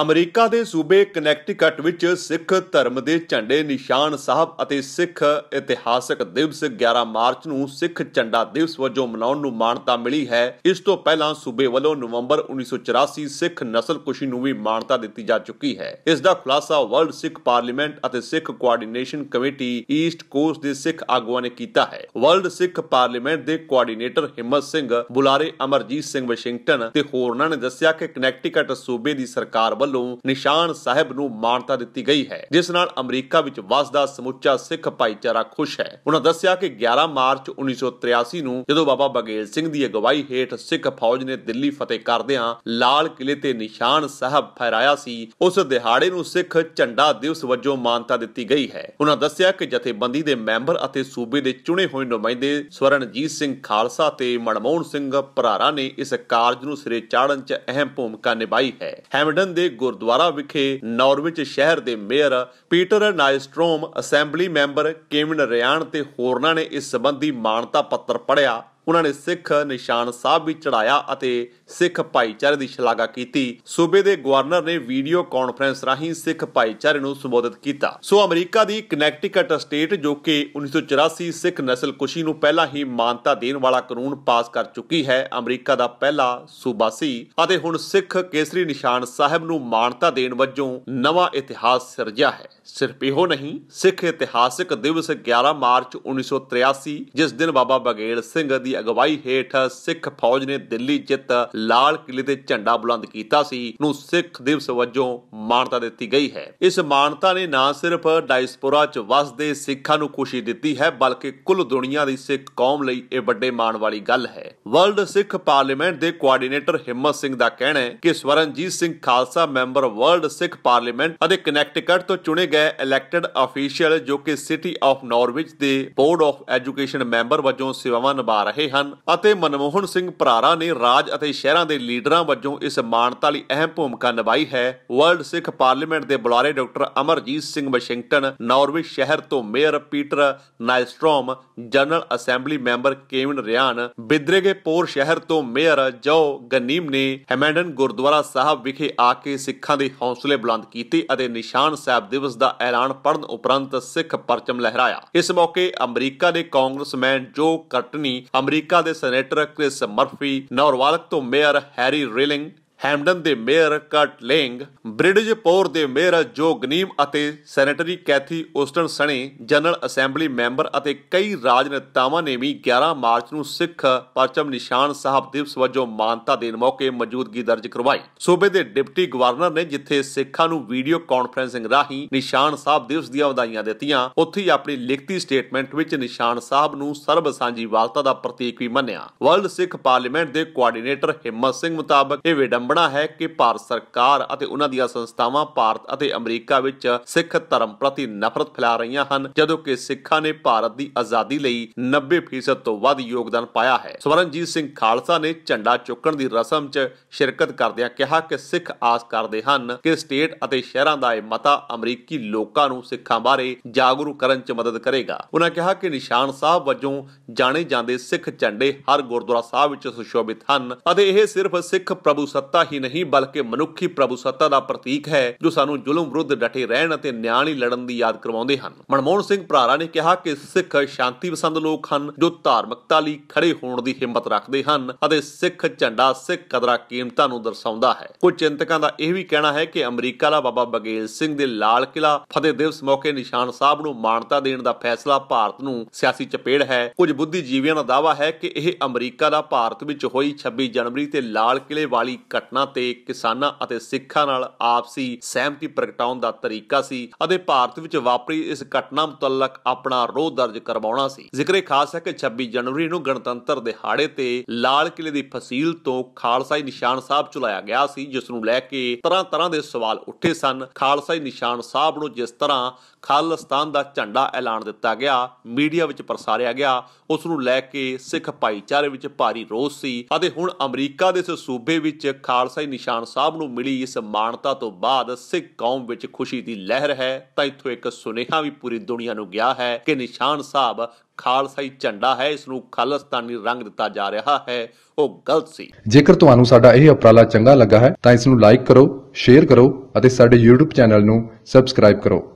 America ਦੇ ਸੂਬੇ ਕਨੈਕਟਿਕਟ ਵਿੱਚ ਸਿੱਖ ਧਰਮ ਦੇ ਝੰਡੇ ਨਿਸ਼ਾਨ ਸਾਹਿਬ ਅਤੇ ਸਿੱਖ ਇਤਿਹਾਸਕ ਦਿਵਸ 11 ਮਾਰਚ ਨੂੰ ਸਿੱਖ ਝੰਡਾ ਦਿਵਸ ਵਜੋਂ ਮਨਾਉਣ ਨੂੰ ਮਾਨਤਾ ਮਿਲੀ ਹੈ ਇਸ ਤੋਂ ਪਹਿਲਾਂ ਸੂਬੇ ਵੱਲੋਂ ਨਵੰਬਰ 1984 ਸਿੱਖ ਨਸਲਕੁਸ਼ੀ ਨੂੰ ਵੀ ਮਾਨਤਾ ਦਿੱਤੀ ਜਾ ਚੁੱਕੀ ਹੈ ਇਸ ਦਾ ਖੁਲਾਸਾ ਵਰਲਡ ਸਿੱਖ ਪਾਰਲੀਮੈਂਟ ਅਤੇ Sikh Coordination Committee East Coast ਦੇ ਸਿੱਖ ਆਗੂਆਂ ਨੇ ਕੀਤਾ ਹੈ ਵਰਲਡ ਸਿੱਖ ਪਾਰਲੀਮੈਂਟ ਦੇ ਕੋਆਰਡੀਨੇਟਰ ਹਿੰਮਤ ਸਿੰਘ ਬੁਲਾਰੇ ਅਮਰਜੀਤ ਸਿੰਘ ਵਾਸ਼ਿੰਗਟਨ ਤੇ ਹੋਰਨਾਂ ਨੇ ਦੱਸਿਆ ਕਿ ਕਨੈਕਟਿਕਟ ਸੂਬੇ ਦੀ ਸਰਕਾਰ ਵੱਲੋਂ ਨਿਸ਼ਾਨ ਸਾਹਿਬ ਨੂੰ ਮਾਨਤਾ ਦਿੱਤੀ ਗਈ ਹੈ ਜਿਸ ਨਾਲ ਅਮਰੀਕਾ ਵਿੱਚ ਵਸਦਾ ਸਮੁੱਚਾ ਸਿੱਖ ਭਾਈਚਾਰਾ ਖੁਸ਼ ਹੈ ਉਹਨਾਂ ਦੱਸਿਆ ਕਿ 11 ਮਾਰਚ 1983 ਨੂੰ ਜਦੋਂ ਬਾਬਾ ਬਗੇਲ ਸਿੰਘ ਦੀ ਅਗਵਾਈ ਹੇਠ ਸਿੱਖ ਫੌਜ ਨੇ ਦਿੱਲੀ ਫਤਿਹ ਕਰਦਿਆਂ ਲਾਲ ਕਿਲੇ ਤੇ ਨਿਸ਼ਾਨ ਸਾਹਿਬ ਫਹਿਰਾਇਆ ਸੀ ਉਸ ਦਿਹਾੜੇ ਨੂੰ ਸਿੱਖ ਝੰਡਾ ਦਿਵਸ ਵਜੋਂ ਮਾਨਤਾ ਦਿੱਤੀ ਗਈ ਹੈ ਉਹਨਾਂ ਦੱਸਿਆ ਕਿ ਜਥੇਬੰਦੀ ਦੇ ਮੈਂਬਰ ਅਤੇ ਸੂਬੇ ਦੇ ਚੁਣੇ ਹੋਏ ਨੁਮਾਇੰਦੇ ਸਵਰਨਜੀਤ ਸਿੰਘ ਖਾਲਸਾ ਤੇ ਮਨਮੋਹਨ ਸਿੰਘ ਭਰਾਰਾ ਨੇ ਇਸ ਕਾਰਜ ਨੂੰ ਸਿਰੇ ਚਾੜਨ 'ਚ ਅਹਿਮ ਭੂਮਿਕਾ ਨਿਭਾਈ ਹੈ ਹੈਮਡਨ ਦੇ ਗੁਰਦੁਆਰਾ ਵਿਖੇ ਨਾਰਵਿਚ ਸ਼ਹਿਰ ਦੇ mayor Peter Nystrom assembly member Kevin Ryan ਤੇ ਹੋਰਨਾਂ ਨੇ ਇਸ ਸੰਬੰਧੀ ਮਾਨਤਾ ਪੱਤਰ ਪੜਿਆ ਉਹਨਾਂ ਨੇ ਸਿੱਖ ਨਿਸ਼ਾਨ ਸਾਹਿਬ ਵੀ ਚੜਾਇਆ ਅਤੇ ਸਿੱਖ ਭਾਈਚਾਰੇ ਦੀ ਸ਼ਲਾਘਾ ਕੀਤੀ ਸੂਬੇ ਦੇ ਗਵਰਨਰ ਨੇ ਵੀਡੀਓ ਕਾਨਫਰੰਸ ਰਾਹੀਂ ਸਿੱਖ ਭਾਈਚਾਰੇ ਨੂੰ ਸੰਬੋਧਿਤ ਕੀਤਾ ਸੋ ਅਮਰੀਕਾ ਦੀ ਕਨੈਕਟਿਕਟ ਸਟੇਟ ਜੋ ਕਿ 1984 ਸਿੱਖ ਨਸਲ ਕੁਸ਼ੀ ਨੂੰ ਪਹਿਲਾਂ ਹੀ ਮਾਨਤਾ ਦੇਣ ਵਾਲਾ ਕਾਨੂੰਨ ਪਾਸ ਕਰ ਚੁੱਕੀ ਹੈ ਅਮਰੀਕਾ ਦਾ ਪਹਿਲਾ ਸੂਬਾ ਸੀ ਅਤੇ ਹੁਣ ਸਿੱਖ ਕੇਸਰੀ ਨਿਸ਼ਾਨ ਸਾਹਿਬ ਨੂੰ ਮਾਨਤਾ ਦੇਣ ਵੱਜੋਂ ਨਵਾਂ ਇਤਿਹਾਸ ਸਿਰਜਿਆ ਹੈ ਸਿਰਫ ਇਹੋ ਨਹੀਂ ਸਿੱਖ ਇਤਿਹਾਸਿਕ ਦਿਵਸ 11 ਮਾਰਚ 1983 ਜਿਸ ਦਿਨ ਬਾਬਾ ਬਗੇੜ ਸਿੰਘ ਦੀ ਦੀ ਅਗਵਾਈ ਹੇਠ ਸਿੱਖ ਫੌਜ ਨੇ ਦਿੱਲੀ ਜਿੱਤ ਲਾਲ ਕਿਲੇ ਤੇ ਝੰਡਾ ਬੁਲੰਦ ਕੀਤਾ ਸੀ ਨੂੰ ਸਿੱਖ ਦਿਵਸ ਵਜੋਂ ਮਾਨਤਾ ਦਿੱਤੀ ਗਈ ਹੈ ਇਸ ਮਾਨਤਾ ਨੇ ਨਾ ਸਿਰਫ ਡਾਇਸਪੋਰਾ 'ਚ ਵਸਦੇ ਸਿੱਖਾਂ ਨੂੰ ਖੁਸ਼ੀ ਦਿੱਤੀ ਹੈ ਬਲਕਿ ਕੁੱਲ ਦੁਨੀਆ ਦੀ ਸਿੱਖ ਕੌਮ ਲਈ ਇਹ ਵੱਡੇ ਮਾਣ ਵਾਲੀ ਗੱਲ ਹੈ ਵਰਲਡ ਸਿੱਖ ਪਾਰਲੀਮੈਂਟ ਦੇ ਕੋਆਰਡੀਨੇਟਰ ਹਿੰਮਤ ਸਿੰਘ ਦਾ ਕਹਿਣਾ ਹੈ ਕਿ Swaranjit Singh Khalsa member World Sikh Parliament ਅਤੇ ਕਨੈਕਟਿਕਟ ਤੋਂ ਚੁਣੇ ਗਏ ਇਲੈਕਟਿਡ ਅਫੀਸ਼ੀਅਲ ਜੋ ਕਿ ਸਿਟੀ ਆਫ ਨਾਰਵਿਚ ਦੇ ਬੋਰਡ ਆਫ ਐਜੂਕੇਸ਼ਨ ਮੈਂਬਰ ਵਜੋਂ ਸੇਵਾਵਾਂ ਨਿਭਾ ਰਹੇ ਰਹੇ ਹਨ ਅਤੇ ਮਨਮੋਹਨ ਸਿੰਘ ਭਰਾਰਾ ਨੇ ਰਾਜ ਅਤੇ ਸ਼ਹਿਰਾਂ ਦੇ ਲੀਡਰਾਂ ਵੱਜੋਂ ਇਸ ਮਾਨਤਾ ਲਈ ਅਹਿਮ ਭੂਮਿਕਾ ਨਿਭਾਈ ਹੈ ਵਰਲਡ ਸਿੱਖ ਪਾਰਲੀਮੈਂਟ ਦੇ ਬੁਲਾਰੇ doctor Amarjit Singh Washington Norway ਸ਼ਹਿਰ ਤੋਂ mayor Peter Nystrom General Assembly member Kevin Ryan ਬਿਦਰੇਗੇ ਪੋਰ ਸ਼ਹਿਰ ਤੋਂ ਮੇਅਰ ਜੋ ਗਨੀਮ ਨੇ ਹੈਮੈਂਡਨ ਗੁਰਦੁਆਰਾ ਸਾਹਿਬ ਵਿਖੇ ਆ ਕੇ ਸਿੱਖਾਂ ਦੇ ਹੌਸਲੇ ਬੁਲੰਦ ਕੀਤੇ ਅਤੇ ਨਿਸ਼ਾਨ ਸਾਹਿਬ ਦਿਵਸ ਦਾ ਐਲਾਨ ਪੜਨ ਉਪਰੰਤ ਸਿੱਖ ਪਰਚਮ ਲਹਿਰਾਇਆ ਇਸ ਮੌਕੇ ਅਮਰੀਕਾ ਦੇ ਕਾਂਗਰਸਮੈਨ ਜੋ ਕਟਨੀ ਅਮਰੀਕਾ ਦੇ ਸੈਨੇਟਰ ਕ੍ਰਿਸ ਮਰਫੀ ਨੌਰਵਾਲਕ ਤੋਂ ਮੇਅਰ ਹੈਰੀ ਰੇਲਿੰਗ ਹੈਮਡਨ ਦੇ ਮੇਅਰ ਕਟ ਲੇਂਗ ਬ੍ਰਿਡਜਪੋਰ ਦੇ ਮੇਅਰ ਜੋ ਗਨੀਮ ਅਤੇ ਸੈਨੇਟਰੀ ਕੈਥੀ ਓਸਟਨ ਸਣੇ ਜਨਰਲ ਅਸੈਂਬਲੀ ਮੈਂਬਰ ਅਤੇ ਕਈ ਰਾਜਨੇਤਾਵਾਂ ਨੇ ਵੀ 11 ਮਾਰਚ ਨੂੰ ਸਿੱਖ ਪਰਚਮ ਨਿਸ਼ਾਨ ਸਾਹਿਬ ਦਿਵਸ ਵਜੋਂ ਮਾਨਤਾ ਦੇਣ ਮੌਕੇ ਮੌਜੂਦਗੀ ਦਰਜ ਕਰਵਾਈ ਸੂਬੇ ਦੇ ਡਿਪਟੀ ਗਵਰਨਰ ਨੇ ਜਿੱਥੇ ਸਿੱਖਾਂ ਨੂੰ ਵੀਡੀਓ ਕਾਨਫਰੈਂਸਿੰਗ ਰਾਹੀਂ ਨਿਸ਼ਾਨ ਸਾਹਿਬ ਦਿਵਸ ਦੀਆਂ ਵਧਾਈਆਂ ਦਿੱਤੀਆਂ ਉੱਥੇ ਹੀ ਆਪਣੀ ਲਿਖਤੀ ਸਟੇਟਮੈਂਟ ਵਿੱਚ ਨਿਸ਼ਾਨ ਸਾਹਿਬ ਨੂੰ ਸਰਬ ਵਾਲਤਾ ਦਾ ਪ੍ਰਤੀਕ ਵੀ ਮੰਨਿਆ ਵਰਲਡ ਸਿੱਖ ਪਾਰਲੀਮੈਂਟ ਦੇ ਕੋਆਰਡੀਨੇਟਰ ਹਿੰਮਤ ਸਿੰਘ ਮੁਤਾਬਕ ਇਹ ਵਿਡੰਬ ਸਾਹਮਣਾ ਹੈ ਕਿ ਭਾਰਤ ਸਰਕਾਰ ਅਤੇ ਉਹਨਾਂ ਦੀਆਂ ਸੰਸਥਾਵਾਂ ਭਾਰਤ ਅਤੇ ਅਮਰੀਕਾ ਵਿੱਚ ਸਿੱਖ ਧਰਮ ਪ੍ਰਤੀ ਨਫ਼ਰਤ ਫੈਲਾ ਰਹੀਆਂ ਹਨ ਜਦੋਂ ਕਿ ਸਿੱਖਾਂ ਨੇ ਭਾਰਤ ਦੀ ਆਜ਼ਾਦੀ ਲਈ 90% ਤੋਂ ਵੱਧ ਯੋਗਦਾਨ ਪਾਇਆ ਹੈ ਸਵਰਨਜੀਤ ਸਿੰਘ ਖਾਲਸਾ ਨੇ ਝੰਡਾ ਚੁੱਕਣ ਦੀ ਰਸਮ 'ਚ ਸ਼ਿਰਕਤ ਕਰਦਿਆਂ ਕਿਹਾ ਕਿ ਸਿੱਖ ਆਸ ਕਰਦੇ ਹਨ ਕਿ ਸਟੇਟ ਅਤੇ ਸ਼ਹਿਰਾਂ ਦਾ ਇਹ ਮਤਾ ਅਮਰੀਕੀ ਲੋਕਾਂ ਨੂੰ ਸਿੱਖਾਂ ਬਾਰੇ ਜਾਗਰੂਕ ਕਰਨ 'ਚ ਮਦਦ ਕਰੇਗਾ ਉਹਨਾਂ ਕਿਹਾ ਕਿ ਨਿਸ਼ਾਨ ਸਾਹਿਬ ਵੱਜੋਂ ਜਾਣੇ ਜਾਂਦੇ ਸਿੱਖ ਝੰਡੇ ਹਰ ਗੁਰਦੁਆਰਾ ਸਾਹਿਬ ਵਿੱਚ ਸੁਸ਼ੋਭਿਤ ਹਨ ਅਤੇ ਇਹ ਸਿਰਫ ਸਿੱਖ ਪ੍ਰਭੂ ਸੱਤਾ ਸੱਤਾ ਹੀ ਨਹੀਂ ਬਲਕਿ ਮਨੁੱਖੀ ਪ੍ਰਭੂਸੱਤਾ ਦਾ ਪ੍ਰਤੀਕ ਹੈ ਜੋ ਸਾਨੂੰ ਜ਼ੁਲਮ ਵਿਰੁੱਧ ਡਟੇ ਰਹਿਣ ਅਤੇ ਨਿਆਂ ਲਈ ਲੜਨ ਦੀ ਯਾਦ ਕਰਵਾਉਂਦੇ ਹਨ ਮਨਮੋਹਨ ਸਿੰਘ ਭਰਾਰਾ ਨੇ ਕਿਹਾ ਕਿ ਸਿੱਖ ਸ਼ਾਂਤੀ ਪਸੰਦ ਲੋਕ ਹਨ ਜੋ ਧਾਰਮਿਕਤਾ ਲਈ ਖੜੇ ਹੋਣ ਦੀ ਹਿੰਮਤ ਰੱਖਦੇ ਹਨ ਅਤੇ ਸਿੱਖ ਝੰਡਾ ਸਿੱਖ ਕਦਰਾਂ ਕੀਮਤਾਂ ਨੂੰ ਦਰਸਾਉਂਦਾ ਹੈ ਕੁਝ ਚਿੰਤਕਾਂ ਦਾ ਇਹ ਵੀ ਕਹਿਣਾ ਹੈ ਕਿ ਅਮਰੀਕਾ ਦਾ ਬਾਬਾ ਬਗੇਲ ਸਿੰਘ ਦੇ ਲਾਲ ਕਿਲਾ ਫਤਿਹ ਦਿਵਸ ਮੌਕੇ ਨਿਸ਼ਾਨ ਸਾਹਿਬ ਨੂੰ ਮਾਨਤਾ ਦੇਣ ਦਾ ਫੈਸਲਾ ਭਾਰਤ ਨੂੰ ਸਿਆਸੀ ਚਪੇੜ ਹੈ ਕੁਝ ਬੁੱਧੀਜੀਵੀਆਂ ਦਾ ਦਾਵਾ ਹੈ ਕਿ ਇਹ ਅਮਰੀਕਾ ਦਾ ਭਾਰਤ ਵਿੱਚ ਹੋਈ 26 ਜਨਵਰੀ ਤੇ ਲਾਲ ਕਿਲੇ ਵਾਲੀ ਘਟਨਾ ਘਟਨਾ ਤੇ ਕਿਸਾਨਾਂ ਅਤੇ ਸਿੱਖਾਂ ਨਾਲ ਆਪਸੀ ਸਹਿਮਤੀ ਪ੍ਰਗਟਾਉਣ ਦਾ ਤਰੀਕਾ ਸੀ ਅਤੇ ਭਾਰਤ ਵਿੱਚ ਵਾਪਰੀ ਇਸ ਘਟਨਾ ਮੁਤਲਕ ਆਪਣਾ ਰੋਹ ਦਰਜ ਕਰਵਾਉਣਾ ਸੀ ਜ਼ਿਕਰੇ ਖਾਸ ਹੈ ਕਿ 26 ਜਨਵਰੀ ਨੂੰ ਗਣਤੰਤਰ ਦਿਹਾੜੇ ਤੇ ਲਾਲ ਕਿਲੇ ਦੀ ਫਸੀਲ ਤੋਂ ਖਾਲਸਾਈ ਨਿਸ਼ਾਨ ਸਾਹਿਬ ਚੁਲਾਇਆ ਗਿਆ ਸੀ ਜਿਸ ਨੂੰ ਲੈ ਕੇ ਤਰ੍ਹਾਂ ਤਰ੍ਹਾਂ ਦੇ ਸਵਾਲ ਉੱਠੇ ਸਨ ਖਾਲਸਾਈ ਨਿਸ਼ਾਨ ਸਾਹਿਬ ਨੂੰ ਜਿਸ ਤਰ੍ਹਾਂ ਖਾਲਸਤਾਨ ਦਾ ਝੰਡਾ ਐਲਾਨ ਦਿੱਤਾ ਗਿਆ ਮੀਡੀਆ ਵਿੱਚ ਪ੍ਰਸਾਰਿਆ ਗਿਆ ਉਸ ਨੂੰ ਲੈ ਕੇ ਸਿੱਖ ਭਾਈਚਾਰੇ ਵਿੱਚ ਭਾਰੀ ਰੋਸ ਸੀ ਅਤੇ ਹੁਣ ਅਮਰੀਕਾ ਦੇ ਇਸ ਸੂਬੇ ਵਿੱਚ ਖਾਲਸਾਈ ਨਿਸ਼ਾਨ ਸਾਹਿਬ ਨੂੰ ਮਿਲੀ ਇਸ ਮਾਨਤਾ ਤੋਂ ਬਾਅਦ ਸਿੱਖ ਕੌਮ ਵਿੱਚ ਖੁਸ਼ੀ ਦੀ ਲਹਿਰ ਹੈ ਤਾਂ ਇੱਥੋਂ ਇੱਕ ਸੁਨੇਹਾ ਵੀ ਪੂਰੀ ਦੁਨੀਆ ਨੂੰ ਗਿਆ ਹੈ ਕਿ ਨਿਸ਼ਾਨ ਸਾਹਿਬ ਖਾਲਸਾਈ ਝੰਡਾ ਹੈ ਇਸ ਨੂੰ ਖਾਲਸਤਾਨੀ ਰੰਗ ਦਿੱਤਾ ਜਾ ਰਿਹਾ ਹੈ ਉਹ ਗਲਤ ਸੀ ਜੇਕਰ ਤੁਹਾਨੂੰ ਸਾਡਾ ਇਹ ਉਪਰਾਲਾ ਚੰਗਾ ਲੱਗਾ ਹੈ ਤਾਂ ਇਸ ਨੂੰ ਲਾਈਕ ਕਰੋ ਸ਼ੇਅਰ ਕਰੋ ਅਤੇ ਸਾਡੇ YouTube ਚੈਨਲ ਨੂੰ ਸਬਸਕ੍ਰਾਈਬ ਕਰੋ